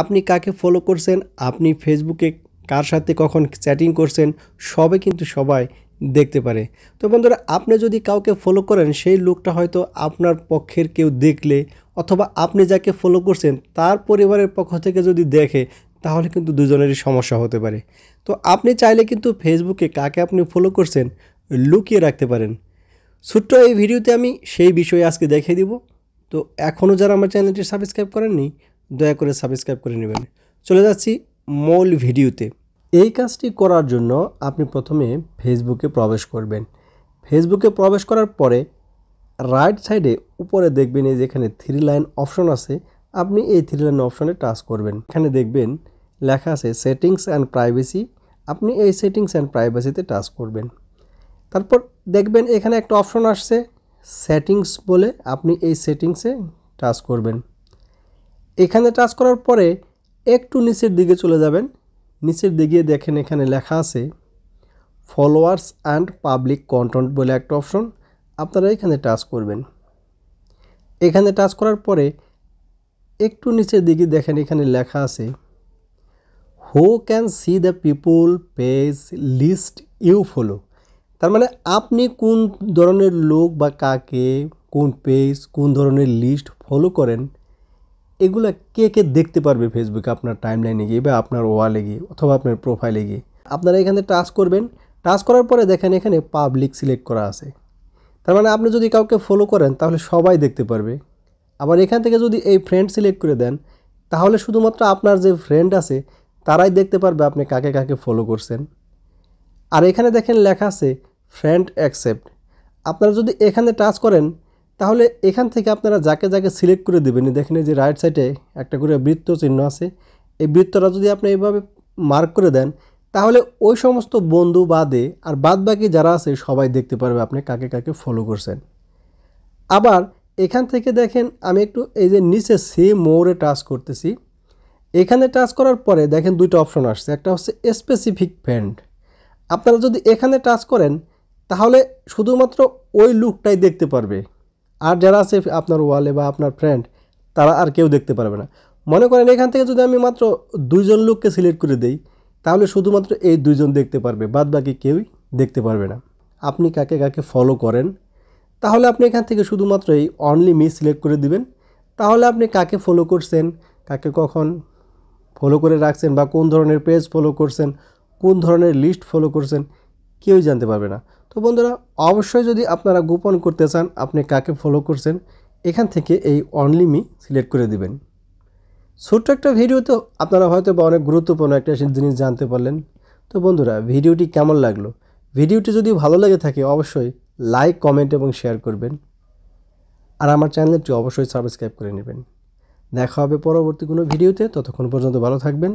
আপনি কাকে ফলো করছেন আপনি ফেসবুকে কার সাথে কখন চ্যাটিং করছেন সবে কিন্তু সবাই দেখতে পারে তো বন্ধুরা আপনি যদি কাউকে ফলো করেন সেই লোকটা হয়তো আপনার পক্ষের কেউ দেখলে অথবা আপনি যাকে ফলো করছেন তার পরিবারের পক্ষ থেকে যদি দেখে তাহলে কিন্তু দুজনেরই সমস্যা হতে পারে তো আপনি চাইলে কিন্তু ফেসবুকে কাকে আপনি ফলো করছেন লুকিয়ে রাখতে পারেন ছোট্ট এই ভিডিওতে আমি সেই বিষয়ে আজকে দেখিয়ে দিব তো এখনও যারা আমার চ্যানেলটি সাবস্ক্রাইব করেননি দয়া করে সাবস্ক্রাইব করে নেবেন চলে যাচ্ছি মূল ভিডিওতে এই কাজটি করার জন্য আপনি প্রথমে ফেসবুকে প্রবেশ করবেন ফেসবুকে প্রবেশ করার পরে রাইট সাইডে উপরে দেখবেন এই যেখানে থ্রি লাইন অপশন আছে আপনি এই থ্রি লাইন অপশনে টাচ করবেন এখানে দেখবেন লেখা আছে সেটিংস অ্যান্ড প্রাইভেসি আপনি এই সেটিংস অ্যান্ড প্রাইভেসিতে টাচ করবেন তারপর দেখবেন এখানে একটা অপশন আসছে সেটিংস বলে আপনি এই সেটিংসে টাচ করবেন এখানে টাচ করার পরে একটু নিচের দিকে চলে যাবেন নিচের দিকে দেখেন এখানে লেখা আছে ফলোয়ার্স অ্যান্ড পাবলিক কন্টেন্ট বলে একটা অপশন আপনারা এখানে টাচ করবেন এখানে টাচ করার পরে একটু নিচের দিকে দেখেন এখানে লেখা আছে who can see the people page list you follow তার মানে আপনি কোন ধরনের লোক বা কাকে কোন পেজ কোন ধরনের লিস্ট ফলো করেন এগুলো কে কে দেখতে পারবে ফেসবুকে আপনার টাইম লাইনে গিয়ে বা আপনার ওয়ালে গিয়ে অথবা আপনার প্রোফাইলে গিয়ে আপনারা এখানে টাচ করবেন টাচ করার পরে দেখেন এখানে পাবলিক সিলেক্ট করা আছে তার মানে আপনি যদি কাউকে ফলো করেন তাহলে সবাই দেখতে পারবে আবার এখান থেকে যদি এই ফ্রেন্ড সিলেক্ট করে দেন তাহলে শুধুমাত্র আপনার যে ফ্রেন্ড আছে তারাই দেখতে পারবে আপনি কাকে কাকে ফলো করছেন আর এখানে দেখেন লেখা আছে ফ্রেন্ড অ্যাকসেপ্ট আপনারা যদি এখানে টাচ করেন তাহলে এখান থেকে আপনারা যাকে যাকে সিলেক্ট করে দেবেন দেখেন যে রাইট সাইডে একটা করে বৃত্ত চিহ্ন আছে এই বৃত্তটা যদি আপনি এইভাবে মার্ক করে দেন তাহলে ওই সমস্ত বন্ধু বাদে আর বাদ বাকি যারা আছে সবাই দেখতে পারবে আপনি কাকে কাকে ফলো করছেন আবার এখান থেকে দেখেন আমি একটু এই যে নিচে সে মোড়ে টাচ করতেছি এখানে টাচ করার পরে দেখেন দুইটা অপশন আসছে একটা হচ্ছে স্পেসিফিক ফ্যান্ড আপনারা যদি এখানে টাচ করেন তাহলে শুধুমাত্র ওই লুকটাই দেখতে পারবে আর যারা আছে আপনার ওয়ালে বা আপনার ফ্রেন্ড তারা আর কেউ দেখতে পারবে না মনে করেন এখান থেকে যদি আমি মাত্র দুইজন লোককে সিলেক্ট করে দেই তাহলে শুধুমাত্র এই দুইজন দেখতে পারবে বাদ বাকি কেউই দেখতে পারবে না আপনি কাকে কাকে ফলো করেন তাহলে আপনি এখান থেকে শুধুমাত্র এই অনলি মি সিলেক্ট করে দিবেন তাহলে আপনি কাকে ফলো করছেন কাকে কখন ফলো করে রাখছেন বা কোন ধরনের পেজ ফলো করছেন কোন ধরনের লিস্ট ফলো করছেন কেউই জানতে পারবে না তো বন্ধুরা অবশ্যই যদি আপনারা গোপন করতে চান আপনি কাকে ফলো করছেন এখান থেকে এই অনলি মি সিলেক্ট করে দিবেন ছোট্ট একটা ভিডিওতে আপনারা হয়তো বা অনেক গুরুত্বপূর্ণ একটা জিনিস জানতে পারলেন তো বন্ধুরা ভিডিওটি কেমন লাগলো ভিডিওটি যদি ভালো লেগে থাকে অবশ্যই লাইক কমেন্ট এবং শেয়ার করবেন আর আমার চ্যানেলটি অবশ্যই সাবস্ক্রাইব করে নেবেন দেখা হবে পরবর্তী কোনো ভিডিওতে ততক্ষণ পর্যন্ত ভালো থাকবেন